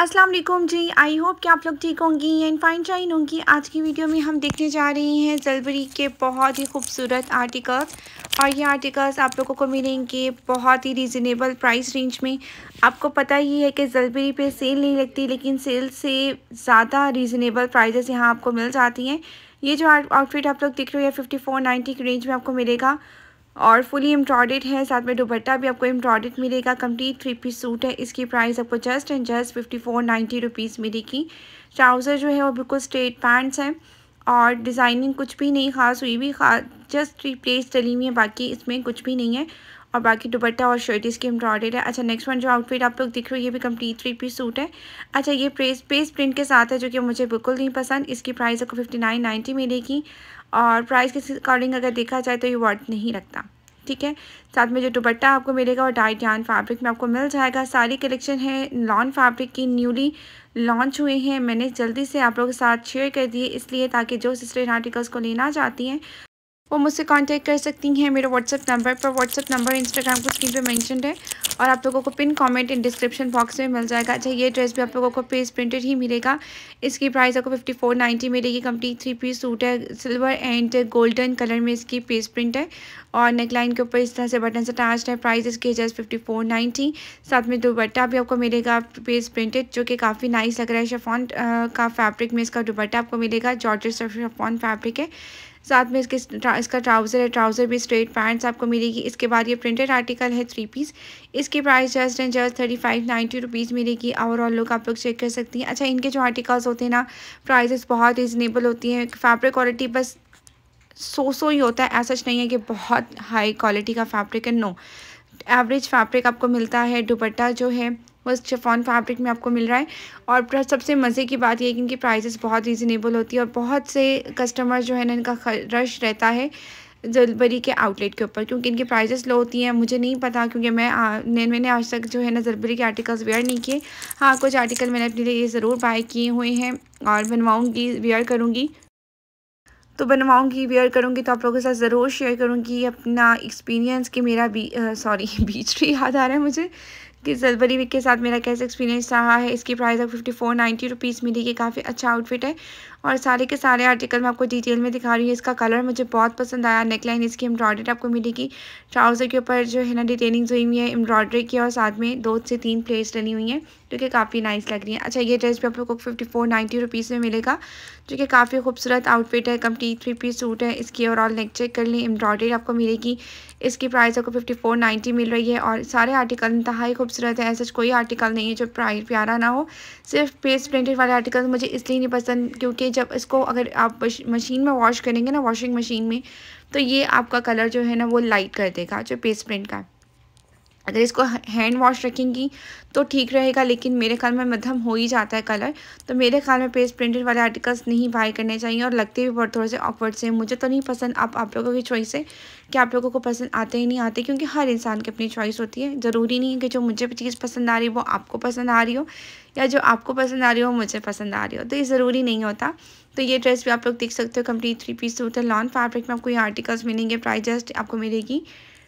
अस्सलाम वालेकुम जी I hope कि आप लोग ठीक होंगी एंड फाइन शाइन होंगी आज की वीडियो में हम देखने जा रहे हैं जलबरी के बहुत ही खूबसूरत आर्टिकल्स और ये आर्टिकल्स आप लोगों को मिलेंगे बहुत ही रीज़नेबल प्राइस रेंज में आपको पता ही है कि जलबरी पे सेल नहीं लगती लेकिन सेल से ज़्यादा रीज़नेबल प्राइजेस यहाँ आपको मिल जाती हैं ये जो आउटफिट आप लोग देख रहे हो ये फिफ्टी की रेंज में आपको मिलेगा और फुली एम्ब्रॉडेड है साथ में दुपट्टा भी आपको एम्ब्रॉडेड मिलेगा कंप्लीट थ्री पीस सूट है इसकी प्राइस आपको just and just fifty four ninety rupees मिलेगी ट्राउज़र जो है वो बिल्कुल स्ट्रेट पैंट्स हैं और डिज़ाइनिंग कुछ भी नहीं खास हुई भी खास जस्ट रिप्लेस चली हुई है बाकी इसमें कुछ भी नहीं है और बाकी दुपट्टा और शर्ट इसकी एम्ब्रॉयडेड है अच्छा नेक्स्ट वन जो आउटफिट आप लोग दिख रहे हो ये भी कंप्लीट थ्री पीस सूट है अच्छा ये प्रेस पेस प्रिंट के साथ है जो कि मुझे बिल्कुल नहीं पसंद इसकी प्राइस आपको फिफ्टी नाइन नाइन्टी मिलेगी और प्राइस के अकॉर्डिंग अगर देखा जाए तो ये वर्थ नहीं रखता ठीक है साथ में जो दुपट्टा आपको मिलेगा वो डाइट यान फैब्रिक में आपको मिल जाएगा सारी कलेक्शन है लॉन फैब्रिक की न्यूली लॉन्च हुए हैं मैंने जल्दी से आप लोगों के साथ शेयर कर दिए इसलिए ताकि जो सिस्टर आर्टिकल्स को लेना चाहती हैं वो मुझसे कांटेक्ट कर सकती हैं मेरे व्हाट्सअप नंबर पर व्हाट्सअप नंबर इंस्टाग्राम को स्क्रीन पे मेंशन है और आप लोगों को pin comment in description box में मिल जाएगा अच्छा ये ड्रेस भी आप लोगों को पेज प्रिंटेड ही मिलेगा इसकी प्राइस आपको फिफ्टी फोर नाइन्टी मिलेगी कंप्लीट थ्री पीस सूट है सिल्वर एंड गोल्डन कलर में इसकी पेज प्रिंट है और नेकलाइन के ऊपर इस तरह से बटन अटैच है प्राइस इसकी है जस्ट फिफ्टी फोर नाइन्टी साथ में दुपट्टा भी आपको मिलेगा पेज प्रिंटेड जो कि काफ़ी नाइस लग रहा है शेफॉन का फैब्रिक में इसका दुपट्टा आपको मिलेगा जॉर्ज शेफॉन फैब्रिक है साथ में इसके इसका ट्राउज़र है ट्राउज़र भी स्ट्रेट पैंट्स आपको मिलेगी इसके बाद ये प्रिंटेड आर्टिकल है थ्री पीस इसकी price just and just thirty five ninety rupees मिलेगी ओवरऑल लुक आप लोग चेक कर सकती हैं अच्छा इनके जो आर्टिकल्स होते हैं ना प्राइजेस बहुत रिजनेबल होती हैं फैब्रिक क्वालिटी बस सो सो ही होता है ऐसा नहीं है कि बहुत हाई क्वालिटी का फैब्रिक है नो एवरेज फैब्रिक आपको मिलता है दुपट्टा जो है बस शिफॉन फैब्रिक में आपको मिल रहा है और सबसे मज़े की बात यह है कि इनकी प्राइजेस बहुत रीज़नेबल होती है और बहुत से कस्टमर जो है ना इनका रश रहता है जलबरी के आउटलेट के ऊपर क्योंकि इनकी प्राइजेस लो होती हैं मुझे नहीं पता क्योंकि मैं आ, मैंने आज तक जो है ना जलबरी के आर्टिकल्स वेयर नहीं किए हाँ कुछ आर्टिकल मैंने अपने लिए ज़रूर बाय किए हुए हैं और बनवाऊँगी वेयर करूँगी तो बनवाऊँगी वेयर करूँगी तो आप लोगों के साथ ज़रूर शेयर करूँगी अपना एक्सपीरियंस कि मेरा बी सॉरी बीच भी याद आ रहा है मुझे कि जलबरी के साथ मेरा कैसा एक्सपीरियंस रहा है इसकी प्राइस आपको फिफ्टी फोर नाइन्टी रुपीज़ मिली कि काफ़ी अच्छा आउटफिट है और सारे के सारे आर्टिकल मैं आपको डिटेल में दिखा रही हूँ इसका कलर मुझे बहुत पसंद आया नेकलाइन इसकी एम्ब्रॉयडरी आपको मिलेगी ट्राउज़र के ऊपर जो है ना डिटेलिंग हुई हुई है एम्ब्रॉयडरी की और साथ में दो से तीन प्लेट्स डली हुई हैं जो कि काफ़ी नाइस लग रही है अच्छा ये ड्रेस भी आप लोग को फिफ्टी फोर नाइन्टी रुपीज़ में मिलेगा जो कि काफ़ी खूबसूरत आउटफिट है कम्प्लीट थ्री पीस सूट है इसकी ओवरऑल नेक चेक कर लें एम्ब्रॉयडरी आपको मिलेगी इसकी प्राइस आपको फिफ्टी फोर नाइन्टी मिल रही है और सारे आर्टिकल इंतहा खूबसूरत है ऐसा कोई आर्टिकल नहीं है जो प्राइस प्यारा ना हो सिर्फ पेस्ट प्रिंटेड वाले आर्टिकल मुझे इसलिए नहीं पसंद क्योंकि जब इसको अगर आप मशीन में वॉश करेंगे ना वॉशिंग मशीन में तो ये आपका कलर जो है ना वो लाइट कर देगा जो पेस्ट प्रिंट का है अगर इसको हैंड वॉश रखेंगी तो ठीक रहेगा लेकिन मेरे ख्याल में मध्यम हो ही जाता है कलर तो मेरे ख्याल में पेस्ट प्रिंटेड वाले आर्टिकल्स नहीं बाय करने चाहिए और लगते भी बहुत थोड़े से ऑकवर्ड से मुझे तो नहीं पसंद आप आप लोगों की चॉइस है कि आप लोगों को पसंद आते ही नहीं आते क्योंकि हर इंसान की अपनी चॉइस होती है ज़रूरी नहीं है कि जो मुझे चीज़ पसंद आ रही वो आपको पसंद आ रही हो या जो आपको पसंद आ रही हो मुझे पसंद आ रही हो तो ये ज़रूरी नहीं होता तो ये ड्रेस भी आप लोग देख सकते हो कंप्लीट थ्री पीस सूट है लॉन्ग फैब्रिक में आपको ये आर्टिकल्स मिलेंगे प्राइस जस्ट आपको मिलेगी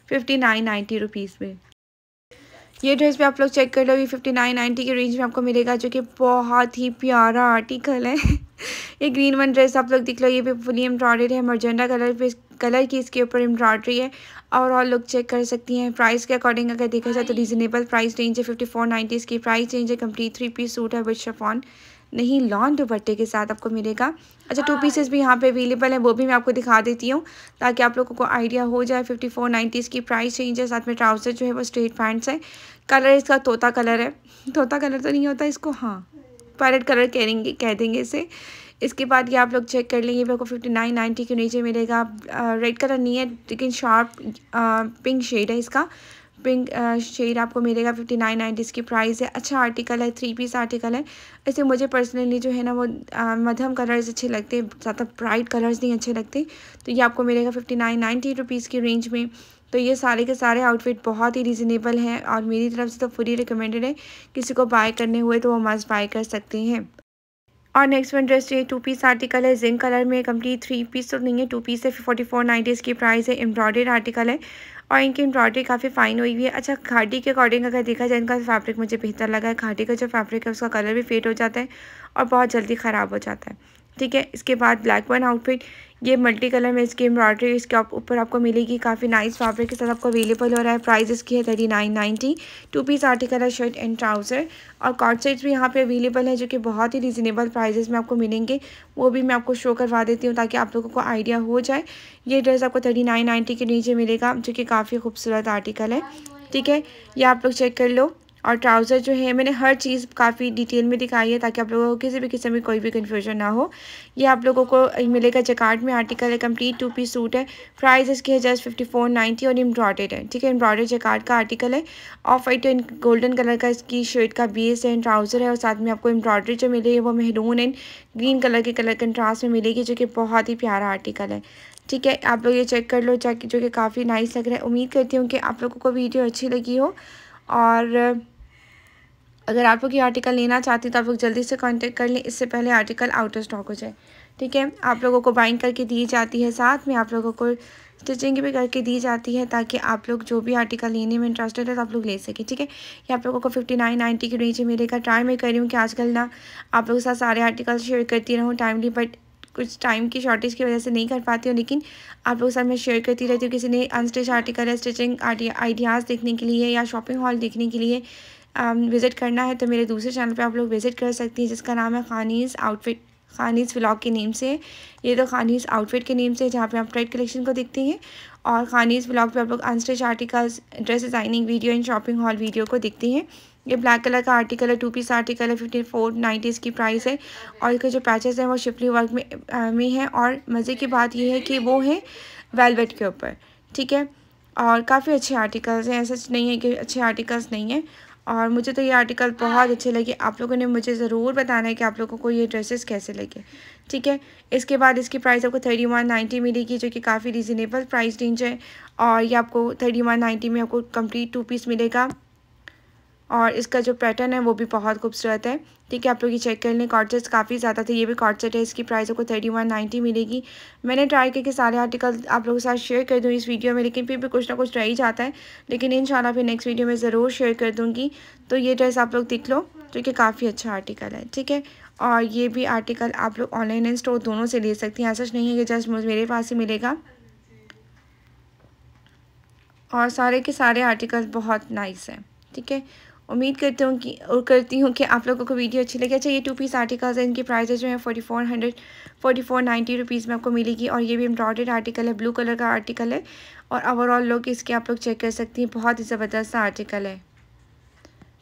फिफ्टी नाइन नाइन्टी रुपीज़ में ये ड्रेस भी आप लोग चेक कर लो ये फिफ्टी नाइन नाइन्टी के रेंज में आपको मिलेगा जो कि बहुत ही प्यारा आर्टिकल है ये ग्रीन वन ड्रेस आप लोग दिख लो ये भी फुली एम्ब्रॉयडेड है मर्जेंडा कलर पे कलर की इसके ऊपर एम्ब्रॉयडरी है और ऑल लोग चेक कर सकती हैं प्राइस के अकॉर्डिंग अगर देखा जाए तो रीजनेबल प्राइस रेंज है फिफ्टी फोर नाइन्टी इसकी प्राइस रेंज है कम्प्लीट थ्री पीस सूट है विद शफॉन नहीं लॉन्ग दुपट्टे के साथ आपको मिलेगा अच्छा टू पीसेस हाँ। भी यहाँ पे अवेलेबल है वो भी मैं आपको दिखा देती हूँ ताकि आप लोगों को आइडिया हो जाए फिफ्टी फोर नाइन्टी इसकी प्राइस चेंज है साथ में ट्राउज़र जो है वो स्ट्रेट पैंट्स है कलर इसका तोता कलर है तोता कलर तो नहीं होता इसको हाँ पैरेट कलर कह कह देंगे इसे इसके बाद ये आप लोग चेक कर लेंगे मेरे को फिफ्टी नाइन नाइन्टी के नीचे मिलेगा रेड कलर नहीं है लेकिन शार्प पिंक शेड है इसका पिंक शेड आपको मिलेगा फिफ्टी नाइन नाइन्टी इसकी प्राइस है अच्छा आर्टिकल है थ्री पीस आर्टिकल है ऐसे मुझे पर्सनली जो है ना वो मध्यम कलर्स अच्छे लगते हैं ज़्यादा ब्राइट कलर्स नहीं अच्छे लगते तो ये आपको मिलेगा फिफ्टी नाइन नाइन्टी रुपीज़ की रेंज में तो ये सारे के सारे आउटफिट बहुत ही रिजनेबल हैं और मेरी तरफ से तो फुली रिकमेंडेड है किसी को बाय करने हुए तो वो मस्त बाय कर सकते हैं और नेक्स्ट वन ड्रेस ये टू पीस आर्टिकल है जिंक कलर में कंप्लीट थ्री पीस तो नहीं है टू पीस है फोर्टी फोर नाइन्टी इसकी प्राइस है एम्ब्रॉयडेड आर्टिकल है और इनकी एम्ब्रॉयडरी काफ़ी फाइन हुई हुई है अच्छा खाटी के अकॉर्डिंग अगर देखा जाए इनका फैब्रिक मुझे बेहतर लगा है खाटी का जो फैब्रिक है उसका कलर भी फेड हो जाता है और बहुत जल्दी ख़राब हो जाता है ठीक है इसके बाद ब्लैक वन आउटफिट ये मल्टी कलर में इसकी एम्ब्रॉयडरी इसके ऊपर आपको मिलेगी काफ़ी नाइस फैब्रिक के साथ आपको अवेलेबल हो रहा है प्राइस इसकी है thirty nine ninety two piece article है शर्ट एंड ट्राउज़र और कॉट सेट्स भी यहाँ पे अवेलेबल है जो कि बहुत ही रिजनेबल प्राइजेस में आपको मिलेंगे वो भी मैं आपको शो करवा देती हूँ ताकि आप लोगों को आइडिया हो जाए ये ड्रेस आपको थर्टी नाइन नाइन्टी के नीचे मिलेगा जो कि काफ़ी खूबसूरत आर्टिकल है ठीक है ये आप लोग चेक कर लो और ट्राउज़र जो है मैंने हर चीज़ काफ़ी डिटेल में दिखाई है ताकि आप लोगों को किसी भी किस्म की कोई भी कन्फ्यूजन ना हो ये आप लोगों को मिलेगा जकार्ड में आर्टिकल है कंप्लीट टू पी सूट है प्राइस इसकी है जस्ट फिफ्टी फोर नाइन्टी और एम्ब्रॉयडेड है ठीक है एम्ब्रॉडेड जकार्ड का आर्टिकल है off white and golden colour का इसकी शर्ट का बेस है ट्राउज़र है और साथ में आपको एम्ब्रॉयडरी जो मिली है वो मेहरून एंड ग्रीन कलर के कलर कंट्रास्ट में मिलेगी जो कि बहुत ही प्यारा आर्टिकल है ठीक है आप लोग ये चेक कर लो चेक जो कि काफ़ी नाइस लग रहा है उम्मीद करती हूँ कि आप लोगों को वीडियो अच्छी लगी हो और अगर आप लोग ये आर्टिकल लेना चाहते हैं तो आप लोग जल्दी से कॉन्टैक्ट कर लें इससे पहले आर्टिकल आउट ऑफ स्टॉक हो जाए ठीक है आप लोगों को बाइंग करके दी जाती है साथ में आप लोगों को स्टिचिंग भी करके दी जाती है ताकि आप लोग जो भी आर्टिकल लेने में इंटरेस्टेड है तो आप लोग ले सकें ठीक है ये आप लोगों को फिफ्टी नाइन नाइन्टी के रेंज मेरे मिलेगा ट्राई मैं कर रही हूँ कि आजकल ना आप लोगों के साथ सारे आर्टिकल शेयर करती रहूँ टाइमली बट कुछ टाइम की शॉर्टेज की वजह से नहीं कर पाती हूँ लेकिन आप लोगों के साथ मैं शेयर करती रहती हूँ किसी ने अनस्टिच आर्टिकल है स्टिचिंग आइडियाज़ देखने के लिए या शॉपिंग हॉल देखने के लिए विज़िट um, करना है तो मेरे दूसरे चैनल पे आप लोग विज़िट कर सकती हैं जिसका नाम है खानीज़ आउटफिट खानीज़ व्लॉग के नेम से ये तो खानीज़ आउटफिट के नेम से जहाँ पे आप ट्रेड कलेक्शन को देखते हैं और खानीज़ व्लॉग पे आप लोग unstitch articles dress designing video and shopping haul video को देखते हैं ये ब्लैक कलर का आर्टिकल है टू पीस आर्टिकल है फिफ्टी फोर नाइन्टीज़ की प्राइस है और इसके जो पैचेस हैं वो शिफली वर्क में आ, में है और मज़े की बात ये है कि वो है वेलवेट के ऊपर ठीक है और काफ़ी अच्छे आर्टिकल्स हैं ऐसा नहीं है कि अच्छे आर्टिकल्स नहीं हैं और मुझे तो ये आर्टिकल बहुत अच्छे लगे आप लोगों ने मुझे ज़रूर बताना है कि आप लोगों को ये ड्रेसेस कैसे लगे ठीक है इसके बाद इसकी प्राइस आपको थर्टी वन नाइन्टी मिलेगी जो कि काफ़ी रीज़नेबल प्राइस रेंज है और ये आपको थर्टी वन नाइन्टी में आपको कंप्लीट टू पीस मिलेगा और इसका जो पैटर्न है वो भी बहुत खूबसूरत है ठीक है आप लोग ये चेक कर लें कॉर्डसेट्स काफ़ी ज़्यादा थे ये भी कॉर्डसेट है इसकी प्राइस आपको थर्टी वन नाइन्टी मिलेगी मैंने ट्राई करके सारे आर्टिकल आप लोगों के साथ शेयर कर दूँ इस वीडियो में लेकिन फिर भी कुछ ना कुछ रह ही जाता है लेकिन इन फिर नेक्स्ट वीडियो में ज़रूर शेयर कर दूँगी तो ये ड्रेस आप लोग दिख लो जो कि काफ़ी अच्छा आर्टिकल है ठीक है और ये भी आर्टिकल आप लोग ऑनलाइन एंड स्टोर दोनों से ले सकती हैं ऐसा नहीं है कि जस्ट मेरे पास ही मिलेगा और सारे के सारे आर्टिकल बहुत नाइस हैं ठीक है उम्मीद करती हूँ कि और करती हूँ कि आप लोगों को वीडियो अच्छी लगी अच्छा ये टू पीस आर्टिकल्स हैं इनकी प्राइजेज जो है forty four hundred forty four ninety rupees में आपको मिलेगी और ये भी एम्ब्रॉडेड आर्टिकल है ब्लू कलर का आर्टिकल है और ओवरऑल लुक इसके आप लोग चेक कर सकती हैं बहुत ही ज़बरदस्त आर्टिकल है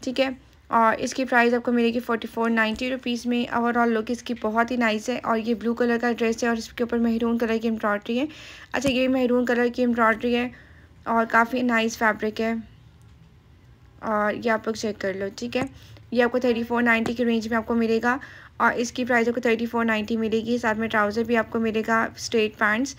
ठीक है और इसकी प्राइस आपको मिलेगी फोर्टी फोर नाइन्टी रुपीज़ में ओवरऑल लुक इसकी बहुत ही नाइस है और ये ब्लू कलर का ड्रेस है और इसके ऊपर महरून कलर की एम्ब्रॉयड्री है अच्छा ये महरून कलर की एम्ब्रॉयड्री है और काफ़ी नाइस फैब्रिक है और ये आप लोग चेक कर लो ठीक है ये आपको थर्टी फोर नाइन्टी की रेंज में आपको मिलेगा और इसकी प्राइस आपको थर्टी फोर नाइन्टी मिलेगी साथ में ट्राउज़र भी आपको मिलेगा स्ट्रेट पैंट्स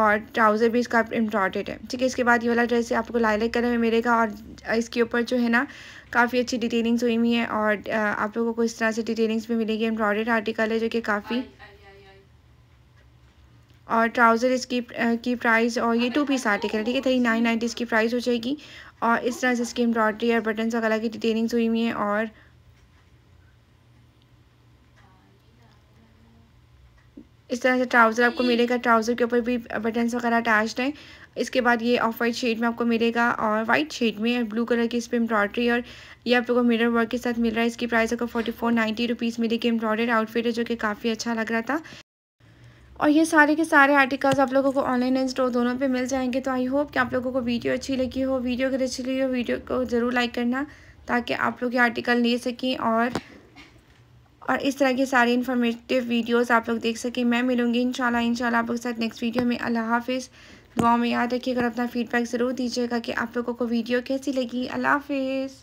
और ट्राउज़र भी इसका इम्पॉर्टेड है ठीक है इसके बाद ये वाला ड्रेस आपको लाइलेक कलर में मिलेगा और इसके ऊपर जो है ना काफ़ी अच्छी डिटेलिंग्स हुई हुई हैं और आप लोगों को इस तरह से डिटेलिंग्स भी मिलेगी एम्ब्रॉयडेड आर्टिकल है जो कि काफ़ी और ट्राउज़र इसकी की प्राइस और ये टू पीस आर्टिकल है ठीक है थ्री नाइन नाइन्टी इसकी प्राइस हो जाएगी और इस तरह से इसकी एम्ब्रॉयडरी और बटन्स वगैरह की डिटेलिंग्स हुई हुई हैं और इस तरह से ट्राउज़र आपको मिलेगा ट्राउज़र के ऊपर भी बटन्स वगैरह अटैच्ड हैं इसके बाद ये ऑफ वाइट शेड में आपको मिलेगा और वाइट शेड में ब्लू कलर की इस पर एम्ब्रॉयडरी और ये आप लोगों को मिरर वर्क के साथ मिल रहा है इसकी प्राइस आपको फोर्टी फोर नाइन्टी रुपीज़ मिलेगी एम्ब्रॉयडर आउटफिट है जो कि काफ़ी अच्छा लग रहा था और ये सारे के सारे आर्टिकल्स आप लोगों को ऑनलाइन एंड स्टोर दोनों पे मिल जाएंगे तो आई होप कि आप लोगों को वीडियो अच्छी लगी हो वीडियो अगर अच्छी लगी हो वीडियो को ज़रूर लाइक करना ताकि आप लोग ये आर्टिकल ले सकें और और इस तरह के सारे इन्फॉर्मेटिव वीडियोस आप लोग देख सकें मैं मिलूँगी इन शाला आप लोग के साथ नेक्स्ट वीडियो में अल्लाह हाफिज़ दुआ में याद रखिएगा अपना फ़ीडबैक ज़रूर दीजिएगा कि आप लोगों को वीडियो कैसी लगी अल्लाह हाफिज़